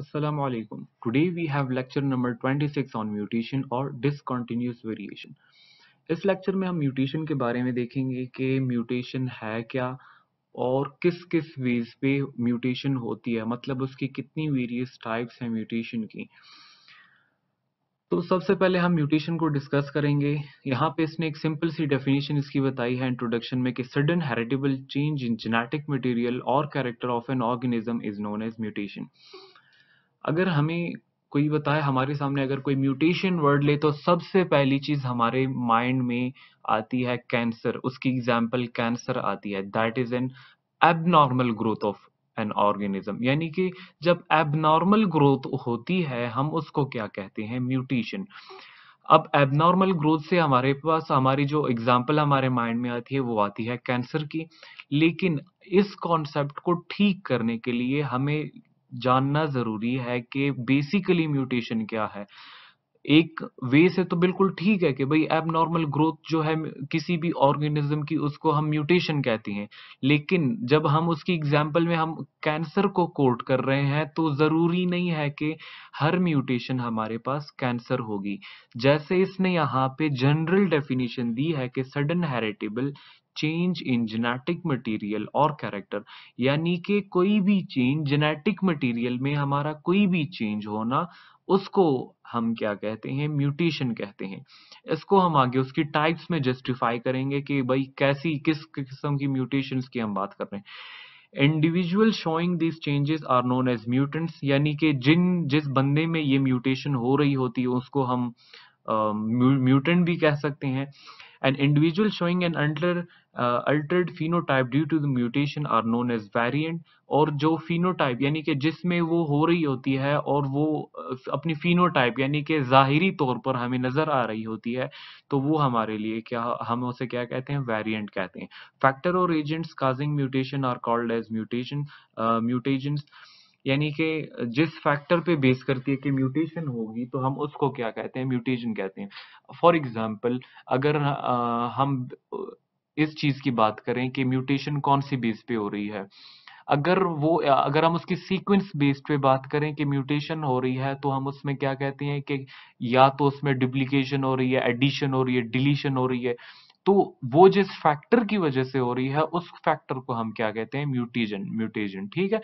Assalamu alaikum. Today we have lecture number 26 on mutation or discontinuous variation. इस lecture में हम mutation के बारे में देखेंगे कि म्यूटेशन है क्या और किस किस वेज पे म्यूटेशन होती है मतलब उसकी कितनी वेरियस टाइप्स हैं म्यूटेशन की तो सबसे पहले हम म्यूटेशन को डिस्कस करेंगे यहाँ पे इसने एक सिंपल सी डेफिनेशन इसकी बताई है इंट्रोडक्शन में कि sudden heritable change in genetic material or character of an organism is known as mutation अगर हमें कोई बताए हमारे सामने अगर कोई म्यूटेशन वर्ड ले तो सबसे पहली चीज हमारे माइंड में आती है कैंसर उसकी एग्जाम्पल कैंसर आती है that is an abnormal growth of an organism यानी कि जब एबनॉर्मल ग्रोथ होती है हम उसको क्या कहते हैं म्यूटेशन अब एबनॉर्मल ग्रोथ से हमारे पास हमारी जो एग्जाम्पल हमारे माइंड में आती है वो आती है कैंसर की लेकिन इस कॉन्सेप्ट को ठीक करने के लिए हमें जानना ज़रूरी है कि बेसिकली म्यूटेशन क्या है एक वे से तो बिल्कुल ठीक है कि भाई एब नॉर्मल ग्रोथ जो है किसी भी ऑर्गेनिज्म की उसको हम म्यूटेशन कहती हैं लेकिन जब हम उसकी एग्जाम्पल में हम कैंसर को कोट कर रहे हैं तो ज़रूरी नहीं है कि हर म्यूटेशन हमारे पास कैंसर होगी जैसे इसने यहाँ पे जनरल डेफिनेशन दी है कि sudden heritable change in genetic material or character यानी कि कोई भी चेंज जेनेटिक मटेरियल में हमारा कोई भी चेंज होना उसको हम क्या कहते हैं म्यूटेशन कहते हैं इसको हम आगे उसकी टाइप्स में जस्टिफाई करेंगे कि भाई कैसी किस किस्म की म्यूटेशंस की हम बात कर रहे हैं individual showing this changes are known as mutants यानी कि जिन जिस बंदे में ये म्यूटेशन हो रही होती है उसको हम म्यूटेंट uh, भी कह सकते हैं an individual showing an under uh, altered phenotype due to the mutation are known as variant और जो फिनोटाइप यानी कि जिसमें वो हो रही होती है और वो अपनी फिनोटाइप यानी कि जाहिरी तौर पर हमें नजर आ रही होती है तो वो हमारे लिए क्या हम उसे क्या कहते हैं वेरिएंट कहते हैं factor or agents causing mutation are called as mutation mutagens यानी कि जिस फैक्टर पे बेस करती है कि म्यूटेशन होगी तो हम उसको क्या कहते हैं म्यूटेशन कहते हैं फॉर एग्जांपल अगर आ, हम इस चीज की बात करें कि म्यूटेशन कौन सी बेस पे हो रही है अगर वो अगर हम उसकी सीक्वेंस बेस्ड पे बात करें कि म्यूटेशन हो रही है तो हम उसमें क्या कहते हैं कि या तो उसमें डुप्लीकेशन हो रही है एडिशन हो रही है डिलीशन हो रही है तो वो जिस फैक्टर की वजह से हो रही है उस फैक्टर को हम क्या कहते हैं म्यूटेजन म्यूटेजन ठीक है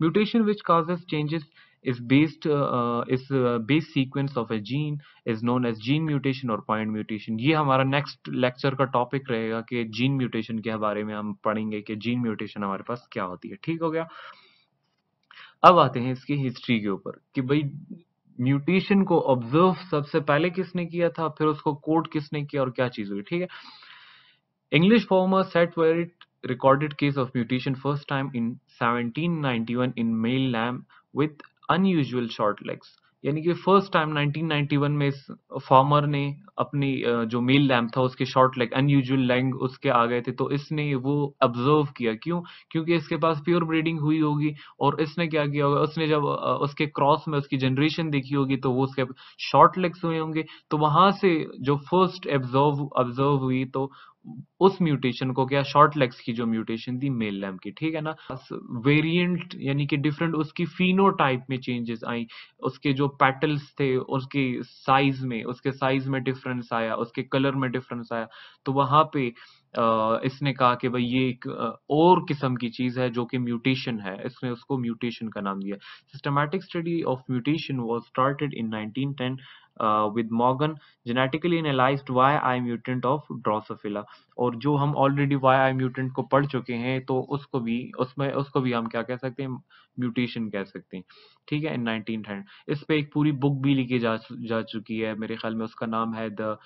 mutation which causes changes is based uh, is uh, base sequence of a gene is known as gene mutation or point mutation ye hamara next lecture ka topic rahega कि gene mutation ke bare mein hum padhenge कि gene mutation hamare paas kya hoti hai theek ho gaya ab aate hain iski history ke upar ki bhai mutation को observe सबसे पहले किसने किया था फिर उसको कोड किसने किया और क्या चीज हुई ठीक है English farmers had varied recorded case of mutation first time in 1791 in male lamb with unusual short legs यानी कि फर्स्ट टाइम 1991 में इस फार्मर ने अपनी जो मेल लैम्प था उसके शॉर्ट लेग अनयूजुअल लैंग उसके आ गए थे तो इसने वो ऑब्जर्व किया क्यों क्योंकि इसके पास प्योर ब्रीडिंग हुई होगी और इसने क्या किया होगा उसने जब उसके क्रॉस में उसकी जनरेशन देखी होगी तो वो उसके शॉर्ट लेग्स हुए होंगे तो वहां से जो फर्स्ट एब्जर्व ऑब्जर्व हुई तो उस म्यूटेशन को क्या शॉर्ट लेग्स की जो म्यूटेशन थी मेल लैम की ठीक है ना वेरिएंट यानी कि डिफरेंट उसकी फिनोटाइप में चेंजेस आई उसके जो पैटल्स थे उसके साइज में उसके साइज में डिफरेंस आया उसके कलर में डिफरेंस आया तो वहां पे Uh, इसने कहा कि भाई ये एक और किस्म की चीज है जो कि म्यूटेशन है इसने उसको म्यूटेशन का नाम दिया systematic study of mutation was started in 1910 uh, with Morgan genetically analyzed why I mutant of Drosophila और जो हम already why I mutant को पढ़ चुके हैं तो उसको भी उसमें उसको भी हम क्या कह सकते हैं म्यूटेशन कह सकते हैं ठीक है इन नाइनटीन इस पे एक पूरी बुक भी लिखी जा जा चुकी है मेरे ख्याल में उसका नाम है the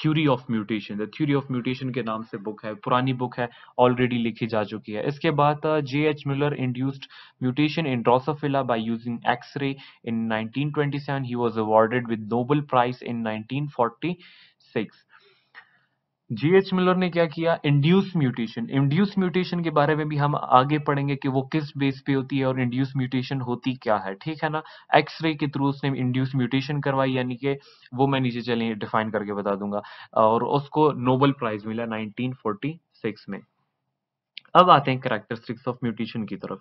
theory of mutation the theory of mutation के नाम से बुक है पुरानी बुक है ऑलरेडी लिखी जा चुकी है इसके बाद J H Muller induced mutation in Drosophila by using X ray in nineteen twenty seven he was awarded with Nobel prize in nineteen forty six G H Muller ने क्या किया इंड्यूस म्यूटेशन इंड्यूस म्यूटेशन के बारे में भी हम आगे पढ़ेंगे कि वो किस बेस पे होती है और इंड्यूस म्यूटेशन होती क्या है ठीक है ना एक्सरे के थ्रू उसने इंड्यूस म्यूटेशन करवाई यानी कि वो मैं नीचे चलिए डिफाइन करके बता दूंगा और उसको नोबल प्राइज मिला नाइनटीन में अब आते हैं करेक्टरिस्टिक्स ऑफ म्यूटेशन की तरफ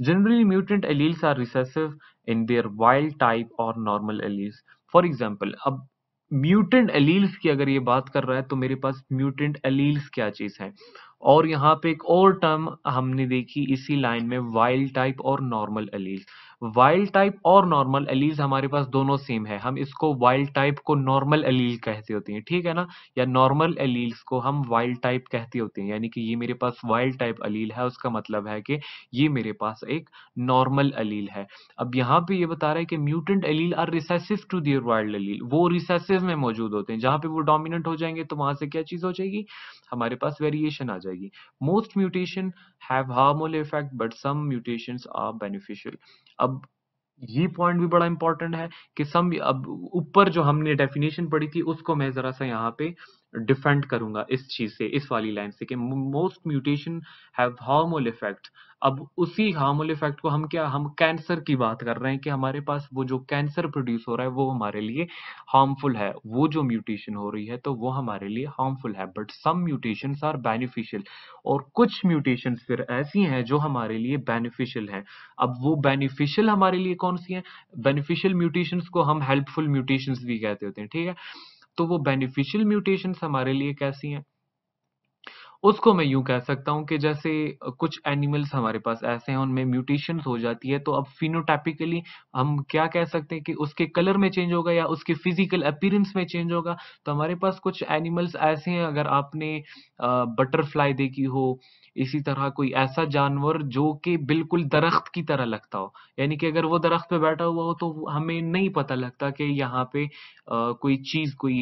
generally mutant alleles are recessive in their wild type or normal alleles for example अब म्यूटेंट एलील्स की अगर ये बात कर रहा है तो मेरे पास म्यूटेंट एलील्स क्या चीज़ है और यहाँ पे एक और टर्म हमने देखी इसी लाइन में wild type or normal alleles wild type or normal alleles हमारे पास दोनों सेम है हम इसको वाइल्ड टाइप को नॉर्मल एलील कहते होते हैं ठीक है ना या नॉर्मल एलील्स को हम वाइल्ड टाइप कहते होते हैं यानी कि ये मेरे पास वाइल्ड टाइप अलील है उसका मतलब है कि ये मेरे पास एक नॉर्मल अलील है अब यहाँ पे ये बता रहा है कि mutant allele are recessive to their wild allele वो रिसेसिव में मौजूद होते हैं जहां पर वो डोमिनेंट हो जाएंगे तो वहां से क्या चीज हो जाएगी हमारे पास वेरिएशन आ जाएगी most mutation have effect but some are beneficial अब ये पॉइंट भी बड़ा इंपॉर्टेंट है कि सम अब ऊपर जो हमने डेफिनेशन पढ़ी थी उसको मैं जरा सा यहाँ पे डिफेंड करूंगा इस चीज से इस वाली लाइन से कि most mutation have harmful effect अब उसी हार्मोल इफेक्ट को हम क्या हम कैंसर की बात कर रहे हैं कि हमारे पास वो जो कैंसर प्रोड्यूस हो रहा है वो हमारे लिए हार्मफुल है वो जो म्यूटेशन हो रही है तो वो हमारे लिए हार्मफुल है but some mutation are beneficial और कुछ म्यूटेशन फिर ऐसी हैं जो हमारे लिए बेनिफिशियल हैं अब वो बेनिफिशियल हमारे लिए कौन सी हैं बेनिफिशियल म्यूटेशन को हम हेल्पफुल म्यूटेशन भी कहते होते हैं ठीक है तो वो बेनिफिशियल म्यूटेशंस हमारे लिए कैसी हैं उसको मैं यूँ कह सकता हूँ कि जैसे कुछ एनिमल्स हमारे पास ऐसे हैं उनमें म्यूटेशन हो जाती है तो अब फिनोटैपिकली हम क्या कह सकते हैं कि उसके कलर में चेंज होगा या उसके फिजिकल अपीरेंस में चेंज होगा तो हमारे पास कुछ एनिमल्स ऐसे हैं अगर आपने बटरफ्लाई देखी हो इसी तरह कोई ऐसा जानवर जो कि बिल्कुल दरख्त की तरह लगता हो यानी कि अगर वो दरख्त पे बैठा हुआ हो तो हमें नहीं पता लगता कि यहाँ पे आ, कोई चीज़ कोई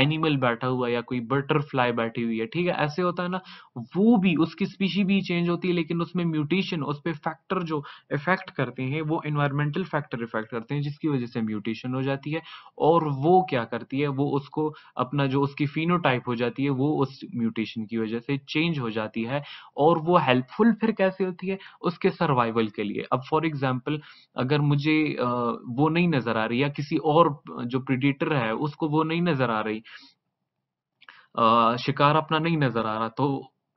एनिमल बैठा हुआ है या कोई बटरफ्लाई बैठी हुई है ठीक है ऐसे होता है है ना वो भी उसकी स्पीशी भी चेंज होती है लेकिन उसमें म्यूटेशन उस पर फैक्टर जो इफेक्ट करते हैं वो इन्वायरमेंटल फैक्टर इफेक्ट करते हैं जिसकी वजह से म्यूटेशन हो जाती है और वो क्या करती है वो उसको अपना जो उसकी फिनो हो जाती है वो उस म्यूटेशन की वजह से चेंज हो जाती है और वो हेल्पफुल फिर कैसे होती है उसके सर्वाइवल के लिए अब फॉर एग्जाम्पल अगर मुझे वो नहीं नजर आ रही या किसी और जो प्रिडेटर है उसको वो नहीं नजर आ रही शिकार अपना नहीं नज़र आ रहा तो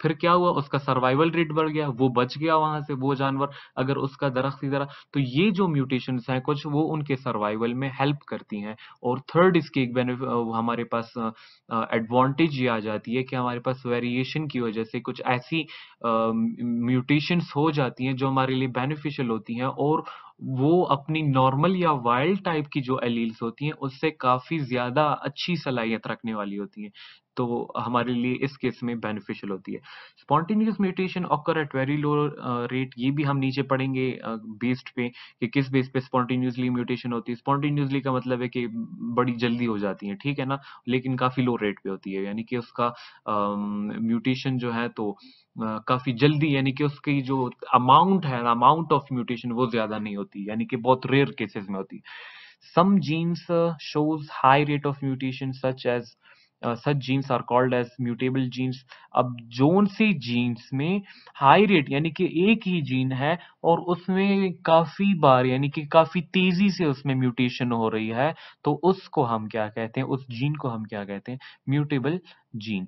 फिर क्या हुआ उसका सर्वाइवल रेट बढ़ गया वो बच गया वहां से वो जानवर अगर उसका दरख्त इधर तो ये जो म्यूटेशन हैं कुछ वो उनके सर्वाइवल में हेल्प करती हैं और थर्ड इसकी एक बेनिफिट हमारे पास एडवांटेज ये आ जाती है कि हमारे पास वेरिएशन की वजह से कुछ ऐसी म्यूटेशंस हो जाती हैं जो हमारे लिए बेनिफिशियल होती हैं और वो अपनी नॉर्मल या वाइल्ड टाइप की जो एलील्स होती हैं उससे काफ़ी ज़्यादा अच्छी सलाहियत रखने वाली होती हैं तो हमारे लिए इस केस में बेनिफिशियल होती है spontaneous mutation occur at very low rate ये भी हम नीचे पढ़ेंगे बेस्ड uh, पे कि किस बेस पे स्पॉन्टेनियसली म्यूटेशन होती है स्पॉन्टेनियसली का मतलब है कि बड़ी जल्दी हो जाती है ठीक है ना लेकिन काफ़ी लो रेट पे होती है यानी कि उसका म्यूटेशन um, uh, जो है तो काफ़ी जल्दी यानी कि उसकी जो अमाउंट है अमाउंट ऑफ म्यूटेशन वो ज़्यादा नहीं होती यानी कि बहुत रेयर केसेस में होती some genes shows high rate of mutation such as such genes are called as mutable genes अब जोन से जीन्स में हाई रेट यानी कि एक ही जीन है और उसमें काफी बार यानी कि काफी तेजी से उसमें म्यूटेशन हो रही है तो उसको हम क्या कहते हैं उस जीन को हम क्या कहते हैं mutable gene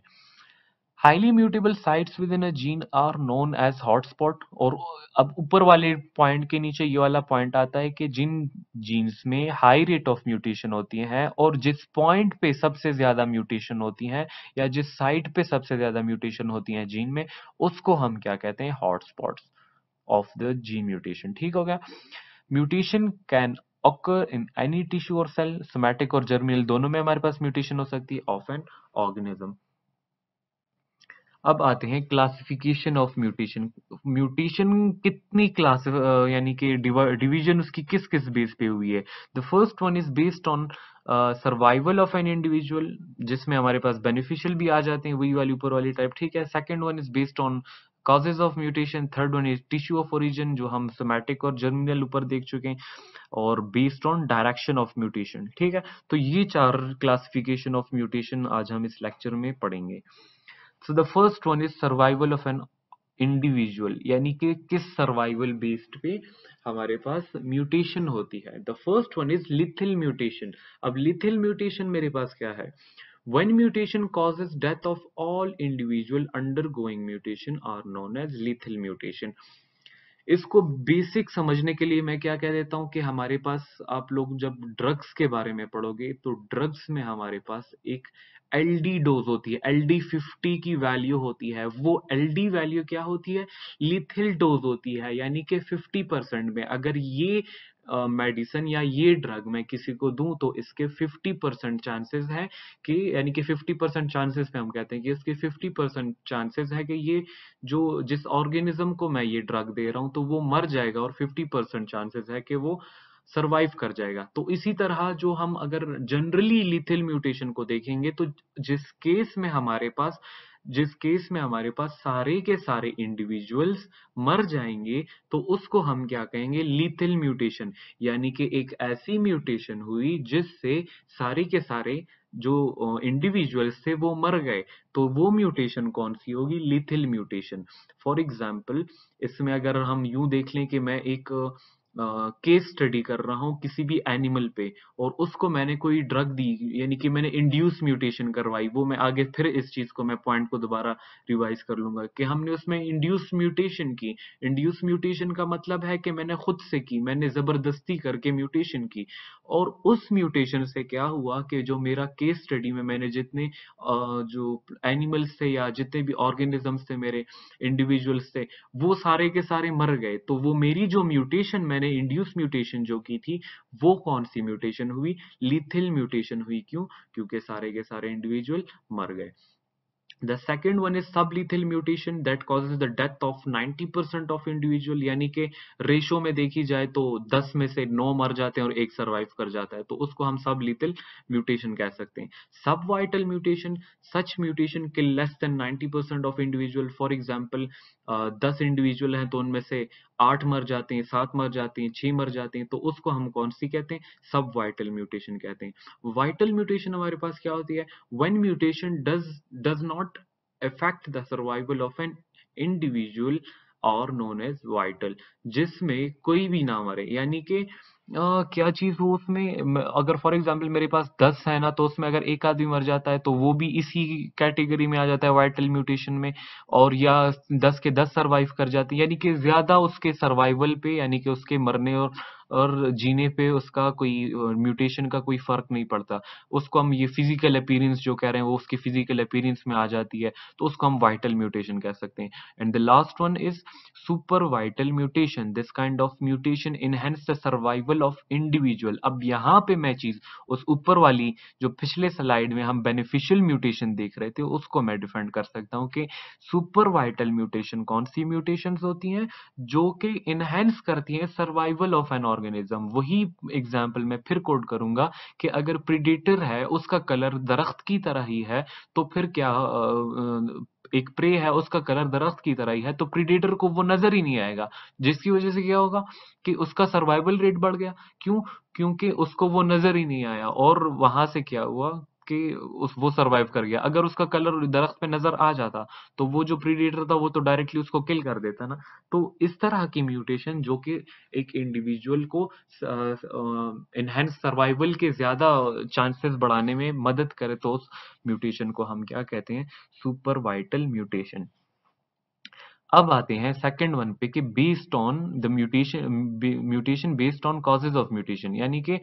highly mutable site within gene are known as hotspot और अब ऊपर वाले पॉइंट के नीचे ये वाला पॉइंट आता है कि जिन जीन्स में हाई रेट ऑफ म्यूटेशन होती है और जिस पॉइंट पे सबसे ज्यादा म्यूटेशन होती है या जिस साइट पे सबसे ज्यादा म्यूटेशन होती है जीन में उसको हम क्या कहते हैं hotspots of the gene mutation ठीक हो गया mutation can occur in any tissue or cell somatic or germinal दोनों में हमारे पास म्यूटेशन हो सकती है ऑफ an ऑर्गेनिज्म अब आते हैं क्लासिफिकेशन ऑफ म्यूटेशन म्यूटेशन कितनी क्लास यानी कि डिवीजन उसकी किस किस बेस पे हुई है the first one is based on survival of an individual जिसमें हमारे पास बेनिफिशियल भी आ जाते हैं वही वाली ऊपर वाली टाइप ठीक है second one is based on causes of mutation third one is tissue of origin जो हम सोमैटिक और जर्मिनल ऊपर देख चुके हैं और based on direction of mutation ठीक है तो ये चार क्लासिफिकेशन ऑफ म्यूटेशन आज हम इस लेक्चर में पढ़ेंगे so the first one is survival of an individual यानी कि किस सर्वाइवल बेस्ड पे हमारे पास म्यूटेशन होती है the first one is lethal mutation अब लिथिल म्यूटेशन मेरे पास क्या है when mutation causes death of all individual undergoing mutation are known as lethal mutation इसको बेसिक समझने के लिए मैं क्या कह देता हूँ कि हमारे पास आप लोग जब ड्रग्स के बारे में पढ़ोगे तो ड्रग्स में हमारे पास एक एल डी डोज होती है एल डी फिफ्टी की वैल्यू होती है वो एल डी वैल्यू क्या होती है लिथिल डोज होती है यानी कि फिफ्टी परसेंट में अगर ये मेडिसिन या ये ड्रग मैं किसी को दूं तो इसके 50 परसेंट चांसेस है कि यानी कि 50 परसेंट चांसेस पे हम कहते हैं कि इसके 50 परसेंट चांसेस है कि ये जो जिस ऑर्गेनिज्म को मैं ये ड्रग दे रहा हूँ तो वो मर जाएगा और 50 परसेंट चांसेस है कि वो सरवाइव कर जाएगा तो इसी तरह जो हम अगर जनरली लिथिल म्यूटेशन को देखेंगे तो जिस केस में हमारे पास जिस केस में हमारे पास सारे के सारे इंडिविजुअल्स मर जाएंगे तो उसको हम क्या कहेंगे लीथल म्यूटेशन यानी कि एक ऐसी म्यूटेशन हुई जिससे सारे के सारे जो इंडिविजुअल्स थे वो मर गए तो वो म्यूटेशन कौन सी होगी लिथिल म्यूटेशन फॉर एग्जाम्पल इसमें अगर हम यूं देख लें कि मैं एक uh, केस स्टडी कर रहा हूँ किसी भी एनिमल पे और उसको मैंने कोई ड्रग दी यानी कि मैंने इंड्यूस म्यूटेशन करवाई वो मैं आगे फिर इस चीज को मैं पॉइंट को दोबारा रिवाइज कर लूंगा कि हमने उसमें इंड्यूस म्यूटेशन की इंड्यूस म्यूटेशन का मतलब है कि मैंने खुद से की मैंने जबरदस्ती करके म्यूटेशन की और उस म्यूटेशन से क्या हुआ कि जो मेरा केस स्टडी में मैंने जितने जो एनिमल्स थे या जितने भी ऑर्गेनिजम्स थे मेरे इंडिविजुअल्स थे वो सारे के सारे मर गए तो वो मेरी जो म्यूटेशन मैंने मैंने इंड्यूस म्यूटेशन जो की थी वो कौन सी म्यूटेशन हुई लिथिल म्यूटेशन हुई क्यों क्योंकि सारे के सारे इंडिविजुअल मर गए The second one is sublethal mutation that causes the death of 90% of individual. यानी के रेशो में देखी जाए तो 10 में से 9 मर जाते हैं और एक सर्वाइव कर जाता है तो उसको हम sublethal mutation कह सकते हैं sub vital mutation such mutation के less than 90% of individual for example दस इंडिविजुअल हैं तो उनमें से आठ मर जाते हैं सात मर जाते हैं छह मर जाते हैं तो उसको हम कौन सी कहते हैं सब वाइटल म्यूटेशन कहते हैं वाइटल म्यूटेशन हमारे पास क्या होती है one mutation does does not affect the survival of an individual or known as vital जिसमें कोई भी ना मरे यानी कि आ, क्या चीज़ हो उसमें अगर फॉर एग्ज़ाम्पल मेरे पास दस है ना, तो उसमें अगर एक आदमी मर जाता है, तो वो भी इसी कैटेगरी में आ जाता है वाइटल म्यूटेशन में और या दस के दस सर्वाइव कर जाते हैं, यानी कि ज़्यादा उसके सर्वाइवल पे यानी कि उसके मरने और और जीने पे उसका कोई म्यूटेशन का कोई फर्क नहीं पड़ता उसको हम ये फिजिकल अपीरेंस जो कह रहे हैं वो उसकी फिजिकल अपीरेंस में आ जाती है तो उसको हम वाइटल म्यूटेशन कह सकते हैं and the last one is super vital mutation this kind of mutation enhance the survival of individual अब यहाँ पे मैं चीज उस ऊपर वाली जो पिछले स्लाइड में हम बेनिफिशियल म्यूटेशन देख रहे थे उसको मैं डिफेंड कर सकता हूँ कि सुपर वाइटल म्यूटेशन कौन सी म्यूटेशन होती हैं जो कि इनहेंस करती हैं सर्वाइवल ऑफ एन ऑर्गेनिज्म वही एग्जाम्पल मैं फिर कोट करूंगा कि अगर प्रिडेटर है उसका कलर दरख्त की तरह ही है तो फिर क्या एक प्रे है उसका कलर दरख्त की तरह ही है तो प्रीडेटर को वो नजर ही नहीं आएगा जिसकी वजह से क्या होगा कि उसका सर्वाइवल रेट बढ़ गया क्यों क्योंकि उसको वो नजर ही नहीं आया और वहां से क्या हुआ कि उस वो सरवाइव कर गया अगर उसका कलर दरख्त पे नजर आ जाता तो वो जो प्रीडेटर था वो तो डायरेक्टली उसको किल कर देता ना तो इस तरह की म्यूटेशन जो कि एक इंडिविजुअल को इनहेंस सर्वाइवल के ज्यादा चांसेस बढ़ाने में मदद करे तो उस म्यूटेशन को हम क्या कहते हैं सुपर वाइटल म्यूटेशन अब आते हैं सेकंड वन पे कि based on the mutation mutation based on causes of mutation यानी कि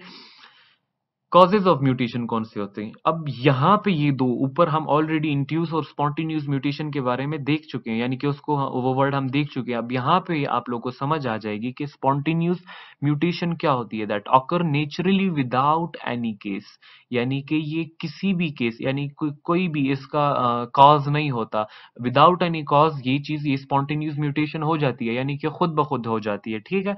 कॉजेज ऑफ म्यूटेशन कौन से होते हैं अब यहाँ पे ये दो ऊपर हम ऑलरेडी इंट्यूस और स्पॉन्टीन्यूस म्यूटेशन के बारे में देख चुके हैं यानी कि उसको वो वर्ड हम देख चुके हैं अब यहाँ पे आप लोग को समझ आ जाएगी कि स्पॉन्टीन्यूस म्यूटेशन क्या होती है that occur naturally without any cause यानी कि ये किसी भी केस यानी को, कोई भी इसका कॉज uh, नहीं होता विदाउट एनी कॉज ये चीज ये स्पॉन्टीन्यूस म्यूटेशन हो जाती है यानी कि खुद ब खुद हो जाती है ठीक है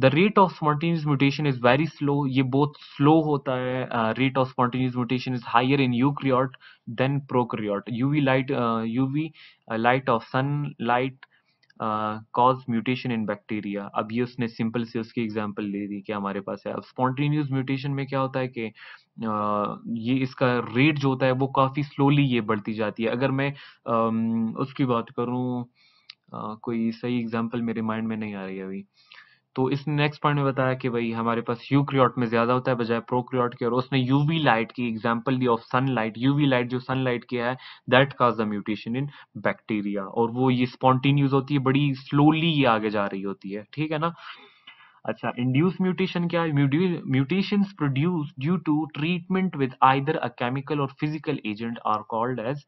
the rate of spontaneous mutation is very slow ये बहुत स्लो होता है rate of spontaneous mutation is higher in eukaryote than pro prokaryote UV light UV light of sun light cause mutation in bacteria अब ये उसने simple से उसकी example ले दी कि हमारे पास है अब स्पॉन्टेनियस म्यूटेशन में क्या होता है कि uh, ये इसका रेट जो होता है वो काफ़ी स्लोली ये बढ़ती जाती है अगर मैं um, उसकी बात करूँ uh, कोई सही एग्जाम्पल मेरे माइंड में नहीं आ रही अभी तो इसने नेक्स्ट पॉइंट में बताया कि भाई हमारे पास यूक्रियोट में ज्यादा होता है बजाय प्रोक्रियोट के और उसने यूवी लाइट की एग्जांपल दी ऑफ सनलाइट यूवी लाइट जो सनलाइट की है that cause the mutation in bacteria और वो ये स्पॉन्टीन्यूज होती है बड़ी स्लोली ये आगे जा रही होती है ठीक है ना अच्छा इंड्यूस म्यूटेशन क्या है mutation produce due to treatment with either a chemical or physical agent are called as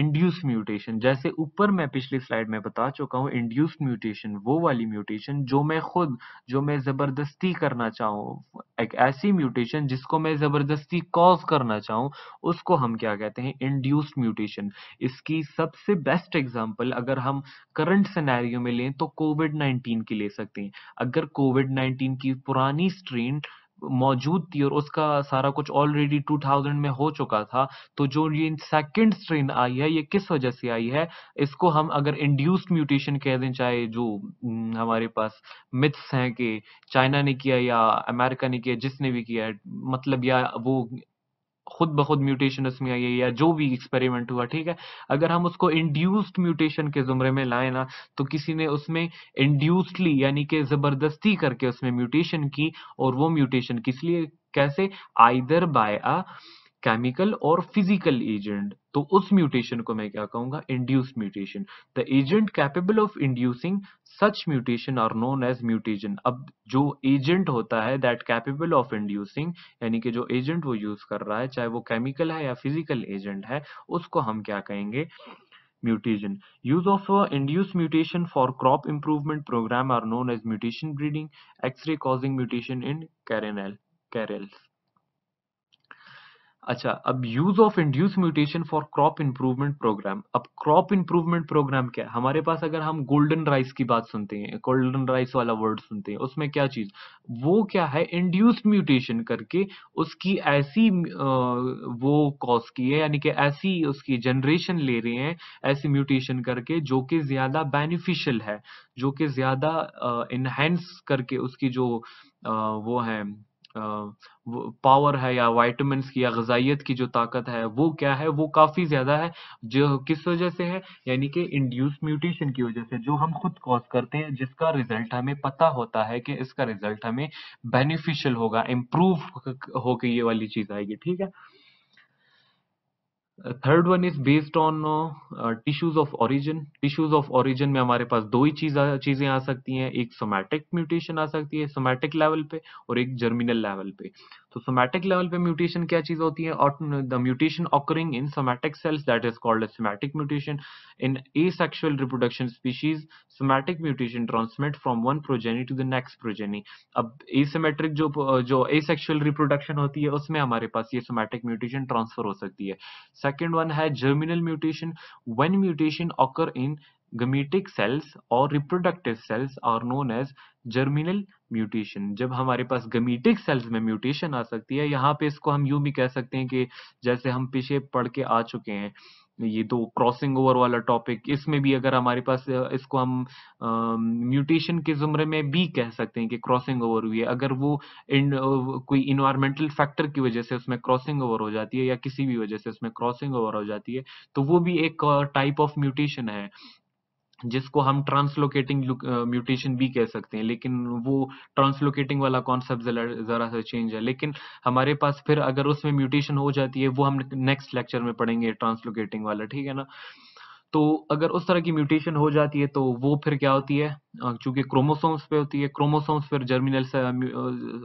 induce mutation जैसे ऊपर मैं पिछली स्लाइड में बता चुका हूँ इंड्यूस म्यूटेशन वो वाली म्यूटेशन जो मैं खुद जो मैं जबरदस्ती करना चाहूँ एक ऐसी म्यूटेशन जिसको मैं जबरदस्ती कॉज करना चाहूँ उसको हम क्या कहते हैं इंड्यूस्ड म्यूटेशन इसकी सबसे बेस्ट एग्जाम्पल अगर हम करंट सिनेरियो में लें तो कोविड नाइन्टीन की ले सकते हैं अगर कोविड नाइन्टीन की पुरानी स्ट्रेन मौजूद थी और उसका सारा कुछ ऑलरेडी 2000 में हो चुका था तो जो ये सेकंड स्ट्रेन आई है ये किस वजह से आई है इसको हम अगर इंड्यूस्ड म्यूटेशन कह दें चाहे जो हम्म, हमारे पास मिथ्स हैं कि चाइना ने किया या अमेरिका ने किया जिसने भी किया मतलब या वो खुद ब खुद म्यूटेशन उसमें आई है या जो भी एक्सपेरिमेंट हुआ ठीक है अगर हम उसको इंड्यूस्ड म्यूटेशन के जुमरे में लाए ना तो किसी ने उसमें इंड्यूस्डली यानी कि जबरदस्ती करके उसमें म्यूटेशन की और वो म्यूटेशन किस लिए कैसे either by a chemical or physical agent तो उस म्यूटेशन को मैं क्या कहूंगा induced mutation the agent capable of inducing such mutation are known as mutation अब जो एजेंट होता है दैट कैपेबल ऑफ इंड्यूसिंग यानी कि जो एजेंट वो यूज कर रहा है चाहे वो केमिकल है या फिजिकल एजेंट है उसको हम क्या कहेंगे mutation use of induce mutation for crop improvement program are known as mutation breeding X ray causing mutation in kernel kernels अच्छा अब use of induce mutation for crop improvement program अब क्रॉप इम्प्रूवमेंट प्रोग्राम क्या है हमारे पास अगर हम golden rice की बात सुनते हैं गोल्डन राइस वाला वर्ड सुनते हैं उसमें क्या चीज वो क्या है इंड्यूस्ड म्यूटेशन करके उसकी ऐसी वो कॉज की है यानी कि ऐसी उसकी जनरेशन ले रहे हैं ऐसी म्यूटेशन करके जो कि ज्यादा बेनिफिशियल है जो कि ज्यादा इनहेंस करके उसकी जो वो है पावर है या वाइटमिन की या गजाइत की जो ताकत है वो क्या है वो काफ़ी ज़्यादा है जो किस वजह से है यानी कि इंड्यूस म्यूटेशन की वजह से जो हम खुद कॉज करते हैं जिसका रिजल्ट हमें पता होता है कि इसका रिजल्ट हमें बेनिफिशियल होगा इम्प्रूव होके ये वाली चीज़ आएगी ठीक है third one is based on tissues of origin tissues of origin में हमारे पास दो ही चीज चीजें आ सकती हैं एक सोमैटिक म्यूटेशन आ सकती है सोमैटिक लेवल पे और एक जर्मिनल लेवल पे तो सोमैटिक लेवल पे म्यूटेशन क्या चीज होती है mutation occurring in somatic cells that is called somatic mutation in asexual reproduction species somatic mutation transmit from one progeny to the next progeny अब एसेमेट्रिक जो जो ए रिप्रोडक्शन होती है उसमें हमारे पास ये सोमैटिक म्यूटेशन ट्रांसफर हो सकती है सेकेंड वन है germinal mutation one mutation occur in gametic cells or reproductive cells are known as germinal mutation जब हमारे पास गमीटिक सेल्स में म्यूटेशन आ सकती है यहाँ पे इसको हम यूं भी कह सकते हैं कि जैसे हम पीछे पढ़ के आ चुके हैं ये तो क्रॉसिंग ओवर वाला टॉपिक इसमें भी अगर हमारे पास इसको हम म्यूटेशन के जुमरे में भी कह सकते हैं कि क्रॉसिंग ओवर हुई है अगर वो इन, कोई इन्वायरमेंटल फैक्टर की वजह से उसमें क्रॉसिंग ओवर हो जाती है या किसी भी वजह से उसमें क्रॉसिंग ओवर हो जाती है तो वो भी एक टाइप ऑफ म्यूटेशन है जिसको हम ट्रांसलोकेटिंग म्यूटेशन uh, भी कह सकते हैं लेकिन वो ट्रांसलोकेटिंग वाला कॉन्सेप्ट ज़रा सा चेंज है लेकिन हमारे पास फिर अगर उसमें म्यूटेशन हो जाती है वो हम नेक्स्ट लेक्चर में पढ़ेंगे ट्रांसलोकेटिंग वाला ठीक है ना तो अगर उस तरह की म्यूटेशन हो जाती है तो वो फिर क्या होती है चूंकि क्रोमोसोम्स पे होती है क्रोमोसोम्स फिर जर्मिनल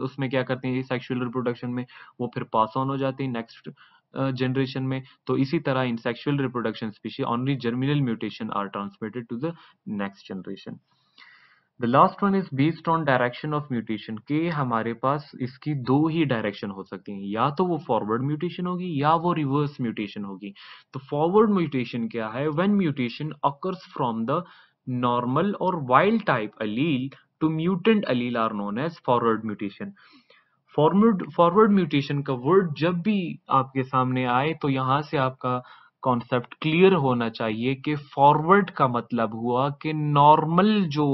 उसमें क्या करते हैं सेक्सुअल रिप्रोडक्शन में वो फिर पास ऑन हो जाती है नेक्स्ट जनरेशन में तो इसी तरह in sexual reproduction species only germinal mutation are transmitted to the next generation the last one is based on direction of mutation के हमारे पास इसकी दो ही डायरेक्शन हो सकती हैं या तो वो फॉरवर्ड म्यूटेशन होगी या वो रिवर्स म्यूटेशन होगी तो फॉरवर्ड म्यूटेशन क्या है when mutation occurs from the normal or wild type allele to mutant allele are known as forward mutation forward forward mutation का वर्ड जब भी आपके सामने आए तो यहां से आपका कॉन्सेप्ट क्लियर होना चाहिए कि फॉरवर्ड का मतलब हुआ कि नॉर्मल जो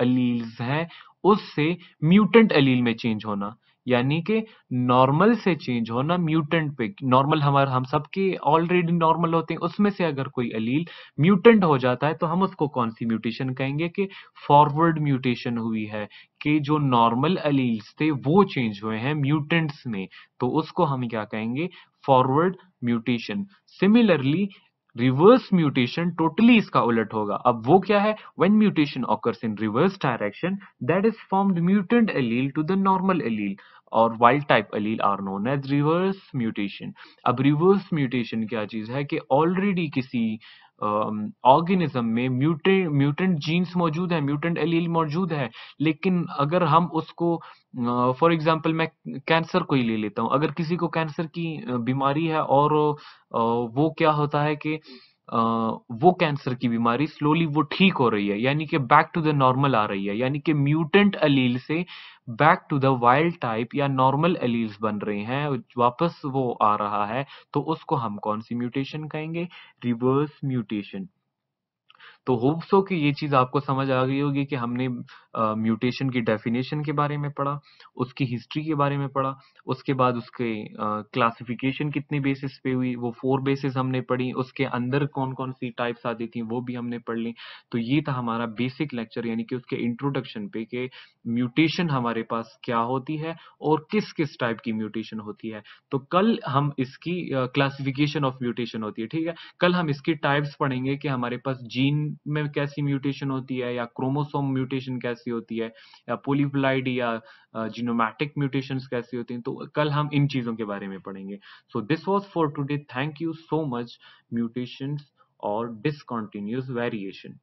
अलील्स हैं उससे म्यूटेंट अलील में चेंज होना यानी कि नॉर्मल से चेंज होना म्यूटेंट पे नॉर्मल हमारे हम सबके ऑलरेडी नॉर्मल होते हैं उसमें से अगर कोई अलील म्यूटेंट हो जाता है तो हम उसको कौन सी म्यूटेशन कहेंगे कि फॉरवर्ड म्यूटेशन हुई है कि जो नॉर्मल अलील्स थे वो चेंज हुए हैं म्यूटेंट्स में तो उसको हम क्या कहेंगे forward mutation similarly reverse mutation totally इसका उलट होगा अब वो क्या है when mutation occurs in reverse direction that is from mutant allele to the normal allele or wild type allele are known as reverse mutation अब रिवर्स म्यूटेशन क्या चीज़ है कि ऑलरेडी किसी ऑर्गेनिज्म में म्यूटेंट म्यूटेंट जीन्स मौजूद है mutant allele मौजूद है लेकिन अगर हम उसको फॉर uh, एग्जांपल मैं कैंसर को ही ले लेता हूँ अगर किसी को कैंसर की बीमारी है और uh, वो क्या होता है कि वो कैंसर की बीमारी स्लोली वो ठीक हो रही है यानी कि बैक टू द नॉर्मल आ रही है यानी कि म्यूटेंट अलील से back to the wild type या नॉर्मल एलील बन रहे हैं वापस वो आ रहा है तो उसको हम कौन सी म्यूटेशन कहेंगे रिवर्स म्यूटेशन तो होप सो कि ये चीज़ आपको समझ आ गई होगी कि हमने म्यूटेशन की डेफिनेशन के बारे में पढ़ा उसकी हिस्ट्री के बारे में पढ़ा उसके बाद उसके क्लासिफिकेशन कितने बेसिस पे हुई वो फोर बेसिस हमने पढ़ी उसके अंदर कौन कौन सी टाइप्स आती थी वो भी हमने पढ़ ली तो ये था हमारा बेसिक लेक्चर यानी कि उसके इंट्रोडक्शन पे कि म्यूटेशन हमारे पास क्या होती है और किस किस टाइप की म्यूटेशन होती है तो कल हम इसकी क्लासिफिकेशन ऑफ म्यूटेशन होती है ठीक है कल हम इसकी टाइप्स पढ़ेंगे कि हमारे पास जीन में कैसी म्यूटेशन होती है या क्रोमोसोम म्यूटेशन कैसी होती है या पोलिप्लाइड या जीनोमैटिक म्यूटेशन कैसी होती हैं तो कल हम इन चीज़ों के बारे में पढ़ेंगे so this was for today thank you so much mutation or discontinuous variation